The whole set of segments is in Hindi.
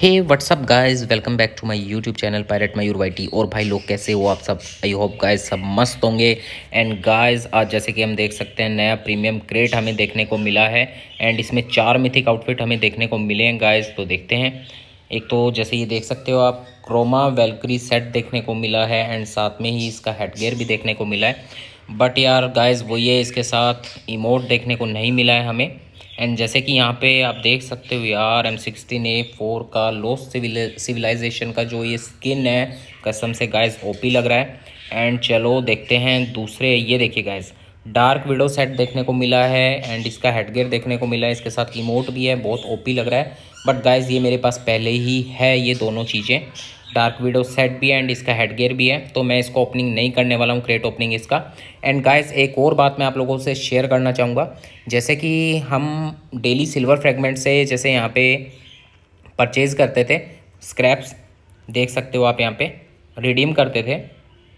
hey what's up guys welcome back to my YouTube channel pirate Mayur YT और भाई लोग कैसे हो आप सब आई होप गाइस सब मस्त होंगे एंड गाइस आज जैसे कि हम देख सकते हैं नया प्रीमियम क्रेट हमें देखने को मिला है एंड इसमें चार मिथिक आउटफिट हमें देखने को मिले हैं गाइस तो देखते हैं एक तो जैसे ये देख सकते हो आप क्रोमा वेलक्री सेट देखने को मिला है एंड साथ में ही इसका हेडगेयर भी देखने को मिला है बट यार गाइस वो ये इसके साथ इमोट देखने को नहीं मिला है हमें एंड जैसे कि यहाँ पे आप देख सकते हो यार एम सिक्सटीन ए फोर का लो सिविल सिविलाइजेशन का जो ये स्किन है कसम से गाइस ओपी लग रहा है एंड चलो देखते हैं दूसरे ये देखिए गाइस डार्क विडो सेट देखने को मिला है एंड इसका हेडगेयर देखने को मिला है इसके साथ इमोट भी है बहुत ओपी लग रहा है बट गाइज ये मेरे पास पहले ही है ये दोनों चीज़ें डार्क विडो सेट भी है एंड इसका हेडगेयर भी है तो मैं इसको ओपनिंग नहीं करने वाला हूँ क्रेट ओपनिंग इसका एंड गाइस एक और बात मैं आप लोगों से शेयर करना चाहूँगा जैसे कि हम डेली सिल्वर फ्रेगमेंट से जैसे यहाँ पे परचेज़ करते थे स्क्रैप्स देख सकते हो आप यहाँ पे रिडीम करते थे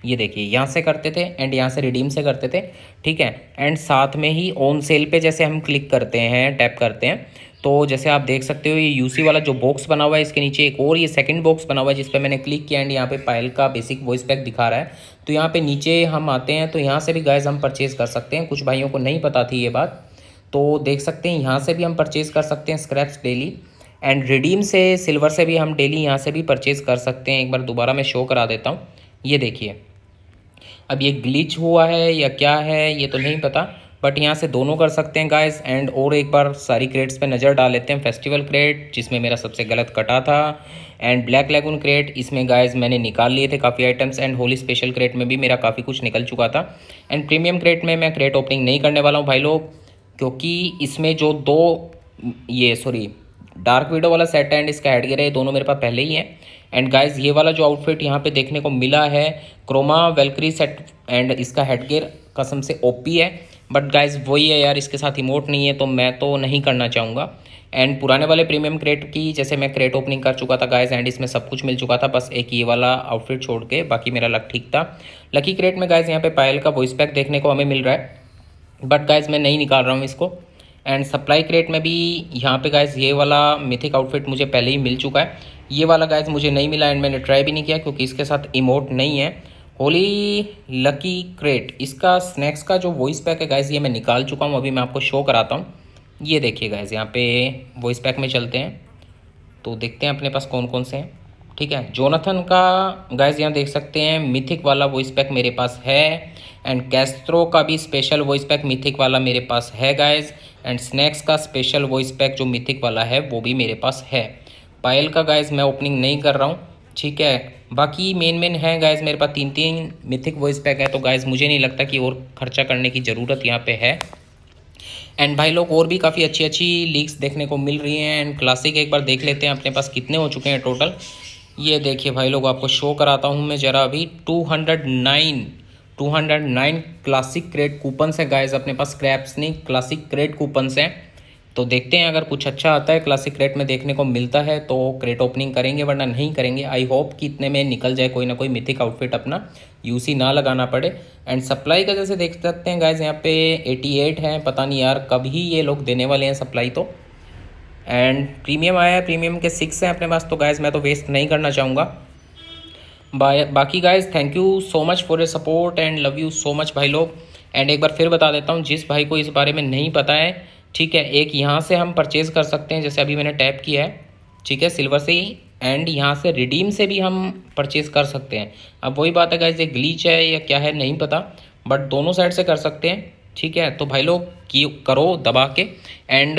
ये देखिए यहाँ से करते थे एंड यहाँ से रिडीम से करते थे ठीक है एंड साथ में ही ऑन सेल पे जैसे हम क्लिक करते हैं टैप करते हैं तो जैसे आप देख सकते हो ये यूसी वाला जो बॉक्स बना हुआ है इसके नीचे एक और ये सेकंड बॉक्स बना हुआ है जिस पर मैंने क्लिक किया एंड यहाँ पे पायल का बेसिक वॉइस पैक दिखा रहा है तो यहाँ पे नीचे हम आते हैं तो यहाँ से भी गैस हम परचेज़ कर सकते हैं कुछ भाइयों को नहीं पता थी ये बात तो देख सकते हैं यहाँ से भी हम परचेज़ कर सकते हैं स्क्रैप्स डेली एंड रिडीम से सिल्वर से भी हम डेली यहाँ से भी परचेज़ कर सकते हैं एक बार दोबारा मैं शो करा देता हूँ ये देखिए अब ये ग्लिच हुआ है या क्या है ये तो नहीं पता बट यहाँ से दोनों कर सकते हैं गाइस एंड और एक बार सारी क्रेट्स पे नज़र डाल लेते हैं फेस्टिवल क्रेट जिसमें मेरा सबसे गलत कटा था एंड ब्लैक लेगून क्रेट इसमें गाइस मैंने निकाल लिए थे काफ़ी items and Holi special crate में भी मेरा काफ़ी कुछ निकल चुका था एंड प्रीमियम क्रेट में मैं क्रेट ओपनिंग नहीं करने वाला हूँ भाई लोग क्योंकि इसमें जो दो ये सॉरी डार्क वीडो वाला सेट एंड इसका हेडगियर है दोनों मेरे पास पहले ही है एंड गाइज ये वाला जो आउटफिट यहाँ पे देखने को मिला है क्रोमा वेलक्री सेट एंड इसका हेडगियर कसम से ओपी है बट गाइज वही है यार इसके साथ इमोट नहीं है तो मैं तो नहीं करना चाहूँगा एंड पुराने वाले प्रीमियम क्रेट की जैसे मैं क्रेट ओपनिंग कर चुका था गाइज एंड इसमें सब कुछ मिल चुका था बस एक ये वाला आउटफिट छोड़ के बाकी मेरा लक ठीक था लकी क्रेट में गाइज यहाँ पे पायल का वॉइस पैक देखने को हमें मिल रहा है बट गाइज मैं नहीं निकाल रहा हूँ इसको एंड सप्लाई क्रेट में भी यहाँ पे गाइज ये वाला मिथिक आउटफिट मुझे पहले ही मिल चुका है ये वाला गाइज मुझे नहीं मिला एंड मैंने ट्राई भी नहीं किया क्योंकि इसके साथ इमोट नहीं है होली लकी क्रेट इसका स्नैक्स का जो वॉइस पैक है गाइज ये मैं निकाल चुका हूँ अभी मैं आपको शो कराता हूँ ये देखिए गाइज यहाँ पे वॉइस पैक में चलते हैं तो देखते हैं अपने पास कौन कौन से हैं ठीक है जोनाथन का गाइज यहाँ देख सकते हैं मिथिक वाला वॉइस पैक मेरे पास है एंड कैस्ट्रो का भी स्पेशल वॉइस पैक मिथिक वाला मेरे पास है गाइज एंड स्नैक्स का स्पेशल वॉइस पैक जो मिथिक वाला है वो भी मेरे पास है पायल का गाइज मैं ओपनिंग नहीं कर रहा हूँ ठीक है बाकी मेन मेन है गाइज मेरे पास तीन तीन मिथिक वॉइस पैक है तो गाइज मुझे नहीं लगता कि और खर्चा करने की ज़रूरत यहाँ पे है एंड भाई लोग और भी काफ़ी अच्छी अच्छी लीक्स देखने को मिल रही हैं एंड क्लासिक एक बार देख लेते हैं अपने पास कितने हो चुके हैं टोटल ये देखिए भाई लोग आपको शो कराता हूँ मैं ज़रा अभी two hundred nine classic crate coupons हैं गाइज अपने पास क्रैप्स नहीं क्लासिक क्रेड कूपन्स हैं तो देखते हैं अगर कुछ अच्छा आता है क्लासिक क्रेट में देखने को मिलता है तो क्रेट ओपनिंग करेंगे वरना नहीं करेंगे आई होप कि इतने में निकल जाए कोई ना कोई मिथिक आउटफिट अपना यूसी ना लगाना पड़े एंड सप्लाई का जैसे देख सकते हैं गाइज यहाँ पे 88 है पता नहीं यार कभी ये लोग देने वाले हैं सप्लाई तो एंड प्रीमियम आया है प्रीमियम के सिक्स हैं अपने पास तो गाइज मैं तो वेस्ट नहीं करना चाहूँगा बाकी guys thank you so much for your support and love you so much भाई लोग एंड एक बार फिर बता देता हूँ जिस भाई को इस बारे में नहीं पता है ठीक है एक यहाँ से हम परचेज़ कर सकते हैं जैसे अभी मैंने टैप किया है ठीक है सिल्वर से ही एंड यहाँ से रिडीम से भी हम परचेज़ कर सकते हैं अब वही बात है गाइज ये ग्लीच है या क्या है नहीं पता बट दोनों साइड से कर सकते हैं ठीक है तो भाई लोग की करो दबा के एंड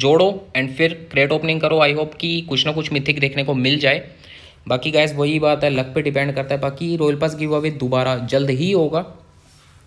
जोड़ो एंड फिर क्रेट ओपनिंग करो आई होप कि कुछ ना कुछ मिथिक देखने को मिल जाए बाकी गैस वही बात है लक पे डिपेंड करता है बाकी रॉयल पास गिव अवे दोबारा जल्द ही होगा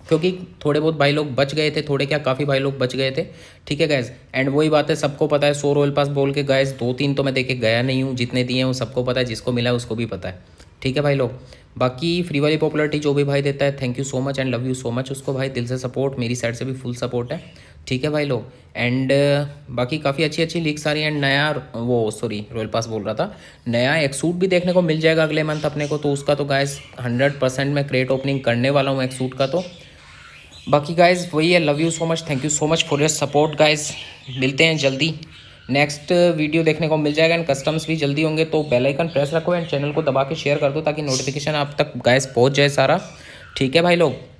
क्योंकि थोड़े बहुत भाई लोग बच गए थे थोड़े क्या काफ़ी भाई लोग बच गए थे ठीक है गैस एंड वही बात है सबको पता है सो रोयल पास बोल के गैस दो तीन तो मैं देखे गया नहीं हूँ जितने दिए हैं वो सबको पता है जिसको मिला उसको भी पता है ठीक है भाई लोग बाकी फ्री वाली पॉपुलरिटी जो भी भाई देता है thank you so much and love you so much उसको भाई दिल से सपोर्ट मेरी साइड से भी फुल सपोर्ट है ठीक है भाई लोग एंड uh, बाकी काफ़ी अच्छी अच्छी लीक्स आ रही एंड नया वो सॉरी रॉयल पास बोल रहा था नया एक सूट भी देखने को मिल जाएगा अगले मंथ अपने को तो उसका तो गायस हंड्रेड परसेंट मैं क्रेट ओपनिंग करने वाला हूँ एक सूट का तो बाकी गाइज वही है love you so much thank you so much for your support guys मिलते हैं जल्दी नेक्स्ट वीडियो देखने को मिल जाएगा एंड कस्टम्स भी जल्दी होंगे तो बेल आइकन प्रेस रखो एंड चैनल को दबा के शेयर कर दो ताकि नोटिफिकेशन आप तक गाइज पहुंच जाए सारा ठीक है भाई लोग